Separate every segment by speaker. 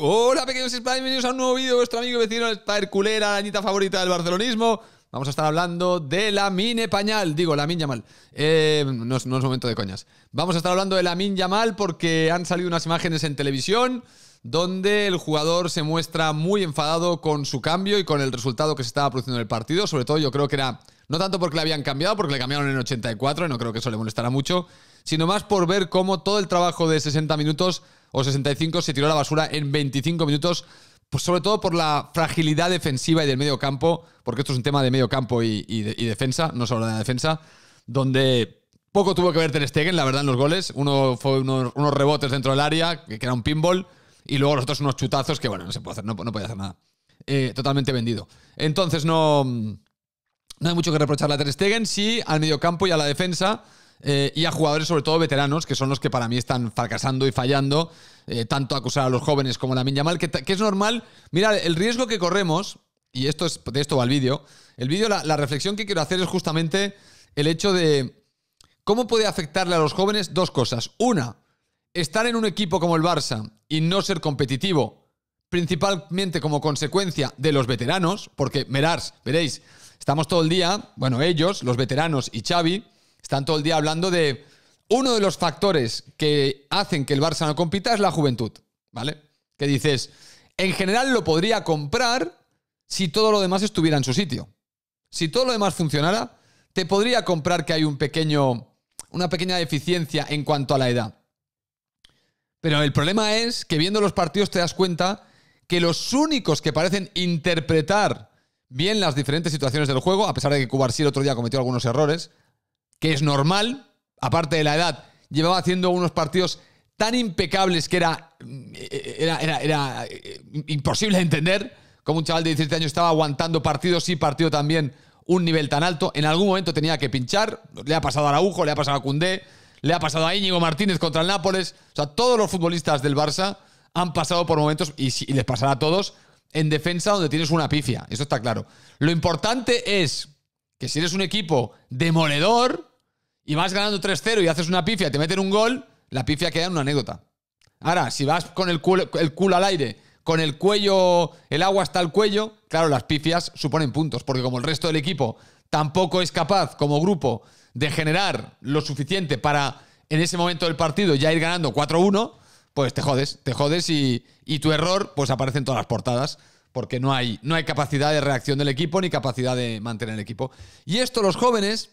Speaker 1: Hola pequeños españoles! bienvenidos a un nuevo vídeo vuestro amigo y vecino Spider Culera, la añita favorita del barcelonismo. Vamos a estar hablando de la Mine Pañal, digo, la Min Yamal. Eh, no, es, momento de coñas. Vamos a estar hablando de la Min Yamal porque han salido unas imágenes en televisión donde el jugador se muestra muy enfadado con su cambio y con el resultado que se estaba produciendo en el partido. Sobre todo yo creo que era, no tanto porque le habían cambiado, porque le cambiaron en 84 y no creo que eso le molestara mucho, sino más por ver cómo todo el trabajo de 60 minutos o 65 se tiró a la basura en 25 minutos, pues sobre todo por la fragilidad defensiva y del medio campo, porque esto es un tema de medio campo y, defensa, no solo de la defensa, donde poco tuvo que ver Ter Stegen, la verdad, en los goles. Uno fue unos, rebotes dentro del área, que, era un pinball, y luego los otros unos chutazos que, bueno, no se puede hacer, no, no podía hacer nada. Eh, totalmente vendido. Entonces no, no hay mucho que reprocharle a Ter Stegen, sí al medio campo y a la defensa, eh, y a jugadores, sobre todo veteranos, que son los que para mí están fracasando y fallando, eh, tanto acusar a los jóvenes como a la Minyamal, que, que es normal. Mira, el riesgo que corremos, y esto es, de esto va el vídeo, el vídeo, la, la reflexión que quiero hacer es justamente el hecho de cómo puede afectarle a los jóvenes dos cosas. Una, estar en un equipo como el Barça y no ser competitivo, principalmente como consecuencia de los veteranos, porque Merars, veréis, estamos todo el día, bueno, ellos, los veteranos y Xavi, están todo el día hablando de uno de los factores que hacen que el Barça no compita es la juventud, ¿vale? Que dices, en general lo podría comprar si todo lo demás estuviera en su sitio. Si todo lo demás funcionara, te podría comprar que hay un pequeño una pequeña deficiencia en cuanto a la edad. Pero el problema es que viendo los partidos te das cuenta que los únicos que parecen interpretar bien las diferentes situaciones del juego, a pesar de que Cubarsí el otro día cometió algunos errores, que es normal, aparte de la edad, llevaba haciendo unos partidos tan impecables que era, eh, era, eh, imposible entender cómo un chaval de 17 años estaba aguantando partidos y partido también, un nivel tan alto. En algún momento tenía que pinchar, le ha pasado a Araujo, le ha pasado a Cundé, le ha pasado a Íñigo Martínez contra el Nápoles. O sea, todos los futbolistas del Barça han pasado por momentos, y, y les pasará a todos, en defensa donde tienes una pifia, eso está claro. Lo importante es que si eres un equipo demoledor y vas ganando 3-0 y haces una pifia, te meten un gol, la pifia queda en una anécdota. Ahora, si vas con el culo, al aire, con el cuello, el agua hasta el cuello, claro, las pifias suponen puntos, porque como el resto del equipo tampoco es capaz como grupo de generar lo suficiente para en ese momento del partido ya ir ganando 4-1, pues te jodes, te jodes y, y tu error pues aparece en todas las portadas porque no hay, no hay capacidad de reacción del equipo ni capacidad de mantener el equipo. Y esto los jóvenes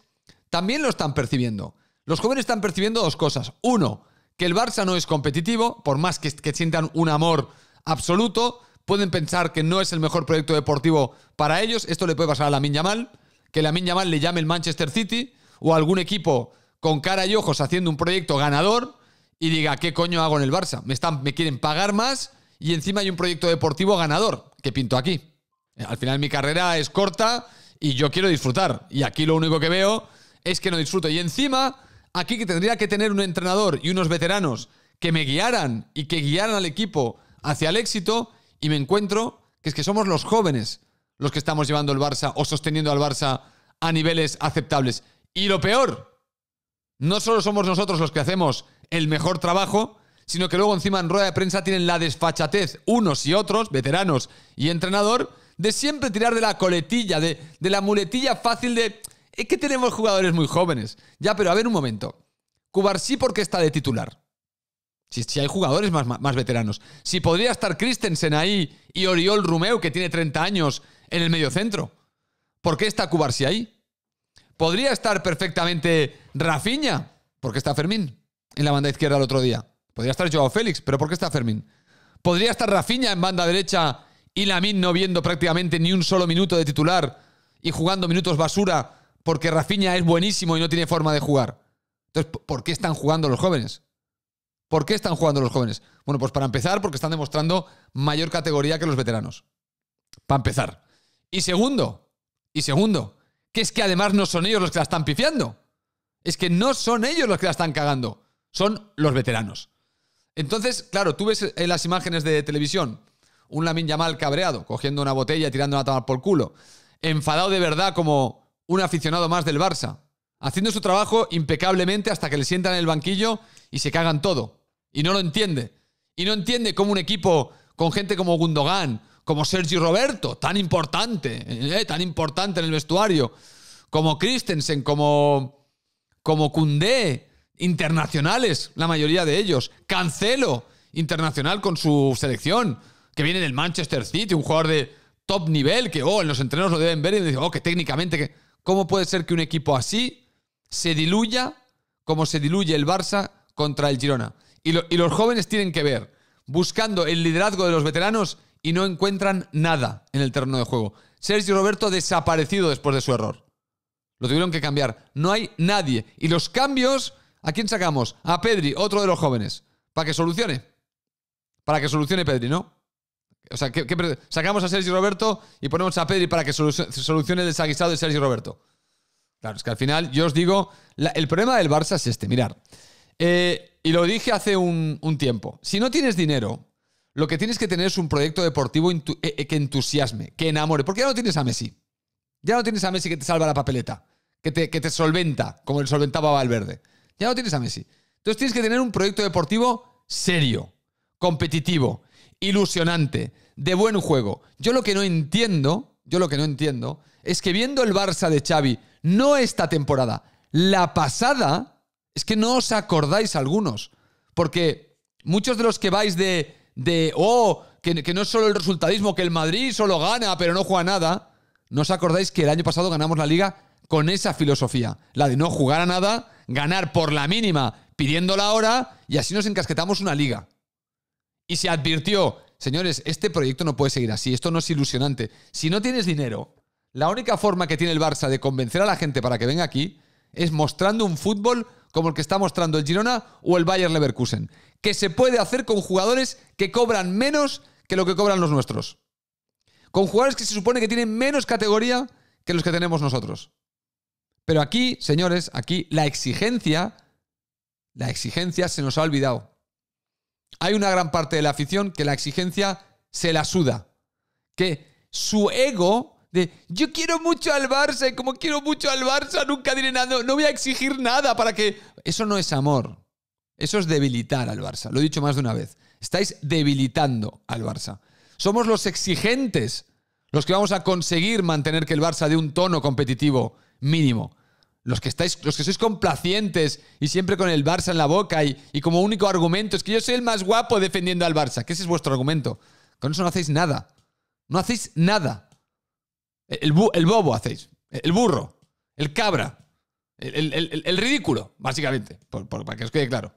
Speaker 1: también lo están percibiendo. Los jóvenes están percibiendo dos cosas. Uno, que el Barça no es competitivo, por más que, sientan un amor absoluto, pueden pensar que no es el mejor proyecto deportivo para ellos. Esto le puede pasar a la Yamal, que la Yamal le llame el Manchester City o algún equipo con cara y ojos haciendo un proyecto ganador y diga, ¿qué coño hago en el Barça? Me, están, me quieren pagar más y encima hay un proyecto deportivo ganador. ¿qué pinto aquí? Eh, al final mi carrera es corta y yo quiero disfrutar. Y aquí lo único que veo es que no disfruto. Y encima, aquí que tendría que tener un entrenador y unos veteranos que me guiaran y que guiaran al equipo hacia el éxito, y me encuentro que es que somos los jóvenes los que estamos llevando el Barça o sosteniendo al Barça a niveles aceptables. Y lo peor, no solo somos nosotros los que hacemos el mejor trabajo, sino que luego encima en rueda de prensa tienen la desfachatez, unos y otros, veteranos y entrenador, de siempre tirar de la coletilla, de, la muletilla fácil de... Es que tenemos jugadores muy jóvenes. Ya, pero a ver un momento. Cubarsí porque está de titular. Si, si hay jugadores más, más, veteranos. Si podría estar Christensen ahí y Oriol Rumeu, que tiene 30 años, en el mediocentro. ¿Por qué está Cubarsí ahí? Podría estar perfectamente Rafiña, porque está Fermín en la banda izquierda el otro día. Podría estar Joao Félix, pero ¿por qué está Fermín? Podría estar Rafinha en banda derecha y Lamín no viendo prácticamente ni un solo minuto de titular y jugando minutos basura porque Rafinha es buenísimo y no tiene forma de jugar. Entonces, ¿por qué están jugando los jóvenes? ¿Por qué están jugando los jóvenes? Bueno, pues para empezar, porque están demostrando mayor categoría que los veteranos. Para empezar. Y segundo, y segundo, que es que además no son ellos los que la están pifiando. Es que no son ellos los que la están cagando. Son los veteranos. Entonces, claro, tú ves en eh, las imágenes de televisión un Lamin Yamal cabreado, cogiendo una botella y tirando una toma por culo, enfadado de verdad como un aficionado más del Barça, haciendo su trabajo impecablemente hasta que le sientan en el banquillo y se cagan todo. Y no lo entiende. Y no entiende cómo un equipo con gente como Gundogan, como Sergio Roberto, tan importante, eh, tan importante en el vestuario, como Christensen, como, como Koundé, internacionales, la mayoría de ellos. Cancelo, internacional con su selección, que viene del Manchester City, un jugador de top nivel, que oh, en los entrenos lo deben ver y dicen, oh, que técnicamente, ¿cómo puede ser que un equipo así se diluya como se diluye el Barça contra el Girona? Y, y los jóvenes tienen que ver, buscando el liderazgo de los veteranos y no encuentran nada en el terreno de juego. Sergio Roberto desaparecido después de su error. Lo tuvieron que cambiar. No hay nadie. Y los cambios ¿A quién sacamos? A Pedri, otro de los jóvenes. Para que solucione. Para que solucione Pedri, ¿no? O sea, ¿qué, sacamos a Sergi Roberto y ponemos a Pedri para que solucione el desaguisado de Sergi Roberto. Claro, es que al final, yo os digo, el problema del Barça es este, mirar. Eh, y lo dije hace un, tiempo. Si no tienes dinero, lo que tienes que tener es un proyecto deportivo eh, eh, que entusiasme, que enamore. Porque ya no tienes a Messi. Ya no tienes a Messi que te salva la papeleta, que te, que te solventa, como el solventaba Valverde. Ya no tienes a Messi. Entonces tienes que tener un proyecto deportivo serio, competitivo, ilusionante, de buen juego. Yo lo que no entiendo, yo lo que no entiendo, es que viendo el Barça de Xavi, no esta temporada, la pasada, es que no os acordáis algunos. Porque muchos de los que vais de, de oh, que, que no es solo el resultadismo, que el Madrid solo gana, pero no juega nada, no os acordáis que el año pasado ganamos la liga con esa filosofía, la de no jugar a nada ganar por la mínima pidiéndola ahora y así nos encasquetamos una liga. Y se advirtió, señores, este proyecto no puede seguir así, esto no es ilusionante. Si no tienes dinero, la única forma que tiene el Barça de convencer a la gente para que venga aquí es mostrando un fútbol como el que está mostrando el Girona o el Bayern Leverkusen, que se puede hacer con jugadores que cobran menos que lo que cobran los nuestros. Con jugadores que se supone que tienen menos categoría que los que tenemos nosotros. Pero aquí, señores, aquí la exigencia, la exigencia se nos ha olvidado. Hay una gran parte de la afición que la exigencia se la suda. Que su ego de yo quiero mucho al Barça y como quiero mucho al Barça nunca diré nada, no, no voy a exigir nada para que... Eso no es amor, eso es debilitar al Barça, lo he dicho más de una vez. Estáis debilitando al Barça. Somos los exigentes los que vamos a conseguir mantener que el Barça dé un tono competitivo mínimo los que estáis, los que sois complacientes y siempre con el Barça en la boca y, como único argumento es que yo soy el más guapo defendiendo al Barça, que ese es vuestro argumento. Con eso no hacéis nada. No hacéis nada. E, el, bobo hacéis. El burro. El cabra. El, ridículo, básicamente. Por, para que os quede claro.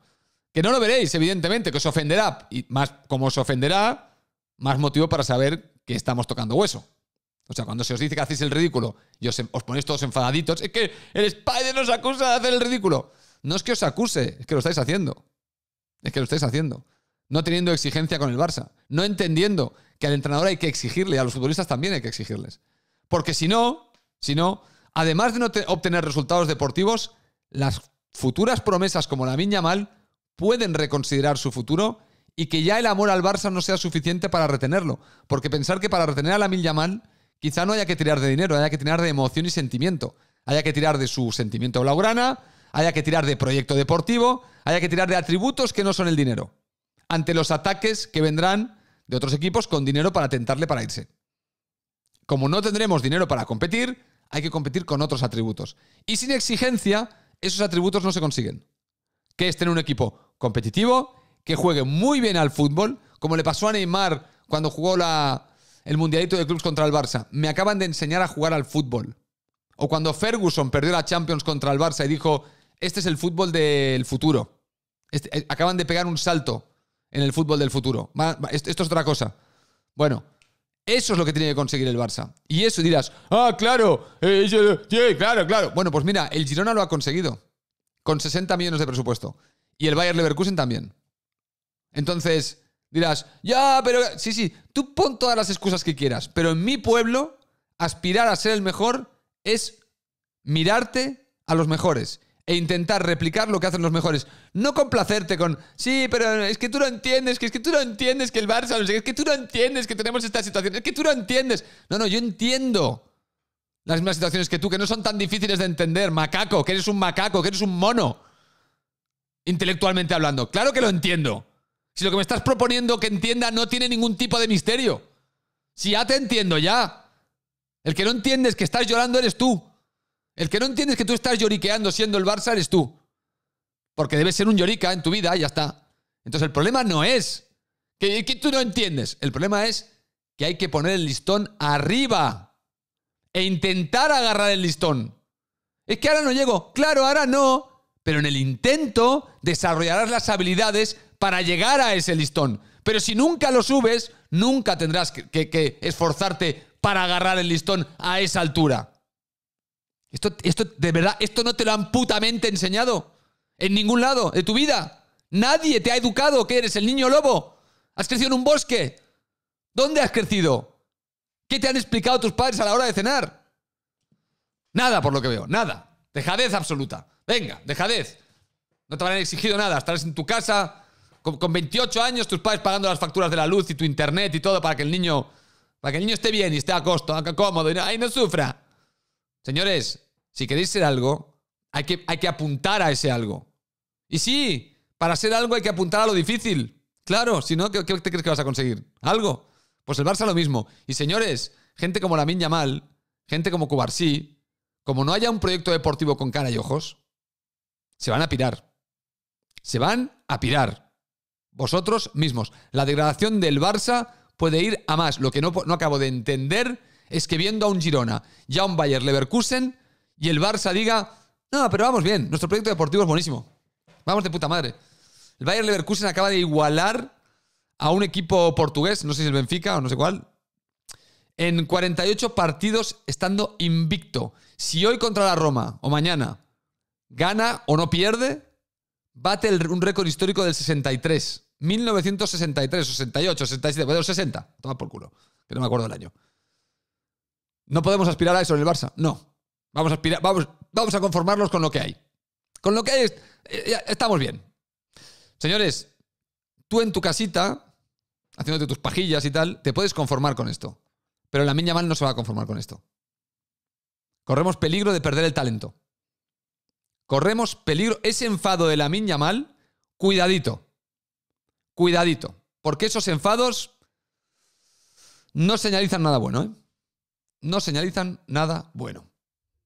Speaker 1: Que no lo veréis, evidentemente, que os ofenderá. Y más como os ofenderá, más motivo para saber que estamos tocando hueso. O sea, cuando se os dice que hacéis el ridículo y em, os, ponéis todos enfadaditos, es que el Spider nos acusa de hacer el ridículo. No es que os acuse, es que lo estáis haciendo. Es que lo estáis haciendo. No teniendo exigencia con el Barça. No entendiendo que al entrenador hay que exigirle, a los futbolistas también hay que exigirles. Porque si no, si no, además de no obtener resultados deportivos, las futuras promesas como la Miña Mal pueden reconsiderar su futuro y que ya el amor al Barça no sea suficiente para retenerlo. Porque pensar que para retener a la Miña Quizá no haya que tirar de dinero, haya que tirar de emoción y sentimiento. Haya que tirar de su sentimiento blaugrana, haya que tirar de proyecto deportivo, haya que tirar de atributos que no son el dinero. Ante los ataques que vendrán de otros equipos con dinero para tentarle para irse. Como no tendremos dinero para competir, hay que competir con otros atributos. Y sin exigencia, esos atributos no se consiguen. Que es tener un equipo competitivo, que juegue muy bien al fútbol, como le pasó a Neymar cuando jugó la, el Mundialito de Clubs contra el Barça. Me acaban de enseñar a jugar al fútbol. O cuando Ferguson perdió la Champions contra el Barça y dijo, este es el fútbol del futuro. Este, eh, acaban de pegar un salto en el fútbol del futuro. Esto es otra cosa. Bueno, eso es lo que tiene que conseguir el Barça. Y eso dirás, ah, claro, eh, sí, claro, claro. Bueno, pues mira, el Girona lo ha conseguido. Con 60 millones de presupuesto. Y el Bayern Leverkusen también. Entonces, Dirás, ya, pero... Sí, sí, tú pon todas las excusas que quieras, pero en mi pueblo, aspirar a ser el mejor es mirarte a los mejores e intentar replicar lo que hacen los mejores. No complacerte con, sí, pero es que tú no entiendes, que es que tú no entiendes que el Barça, es que tú no entiendes que tenemos esta situación, es que tú no entiendes. No, no, yo entiendo las mismas situaciones que tú, que no son tan difíciles de entender, macaco, que eres un macaco, que eres un mono, intelectualmente hablando. Claro que lo entiendo. Si lo que me estás proponiendo que entienda no tiene ningún tipo de misterio. Si ya te entiendo, ya. El que no entiendes que estás llorando eres tú. El que no entiendes que tú estás lloriqueando siendo el Barça eres tú. Porque debes ser un llorica en tu vida y ya está. Entonces el problema no es que, que tú no entiendes. El problema es que hay que poner el listón arriba e intentar agarrar el listón. Es que ahora no llego. Claro, ahora no. Pero en el intento desarrollarás las habilidades para llegar a ese listón. Pero si nunca lo subes, nunca tendrás que, esforzarte para agarrar el listón a esa altura. Esto, esto, de verdad, esto no te lo han putamente enseñado. En ningún lado de tu vida. Nadie te ha educado que eres el niño lobo. Has crecido en un bosque. ¿Dónde has crecido? ¿Qué te han explicado tus padres a la hora de cenar? Nada, por lo que veo, nada. Dejadez absoluta. Venga, dejadez. No te habrán exigido nada. Estarás en tu casa con, 28 años tus padres pagando las facturas de la luz y tu internet y todo para que el niño, para que el niño esté bien y esté a costo, cómodo y no, sufra. Señores, si queréis ser algo, hay que, hay que apuntar a ese algo. Y sí, para ser algo hay que apuntar a lo difícil. Claro, si no, ¿qué, crees que vas a conseguir? ¿Algo? Pues el Barça lo mismo. Y señores, gente como la Miña Mal, gente como Cubarsí, como no haya un proyecto deportivo con cara y ojos, se van a pirar. Se van a pirar vosotros mismos. La degradación del Barça puede ir a más. Lo que no, acabo de entender es que viendo a un Girona ya a un Bayer Leverkusen y el Barça diga, no, pero vamos bien, nuestro proyecto deportivo es buenísimo. Vamos de puta madre. El Bayer Leverkusen acaba de igualar a un equipo portugués, no sé si el Benfica o no sé cuál, en 48 partidos estando invicto. Si hoy contra la Roma o mañana gana o no pierde, bate un récord histórico del 63. 1963, 68, 67, 60. Toma por culo, que no me acuerdo del año. ¿No podemos aspirar a eso en el Barça? No. Vamos a, aspirar, vamos a conformarnos con lo que hay. Con lo que hay eh, estamos bien. Señores, tú en tu casita, haciéndote tus pajillas y tal, te puedes conformar con esto. Pero la mal no se va a conformar con esto. Corremos peligro de perder el talento. Corremos peligro. Ese enfado de la mal cuidadito. Cuidadito, porque esos enfados no señalizan nada bueno, ¿eh? No señalizan nada bueno.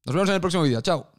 Speaker 1: Nos vemos en el próximo vídeo. Chao.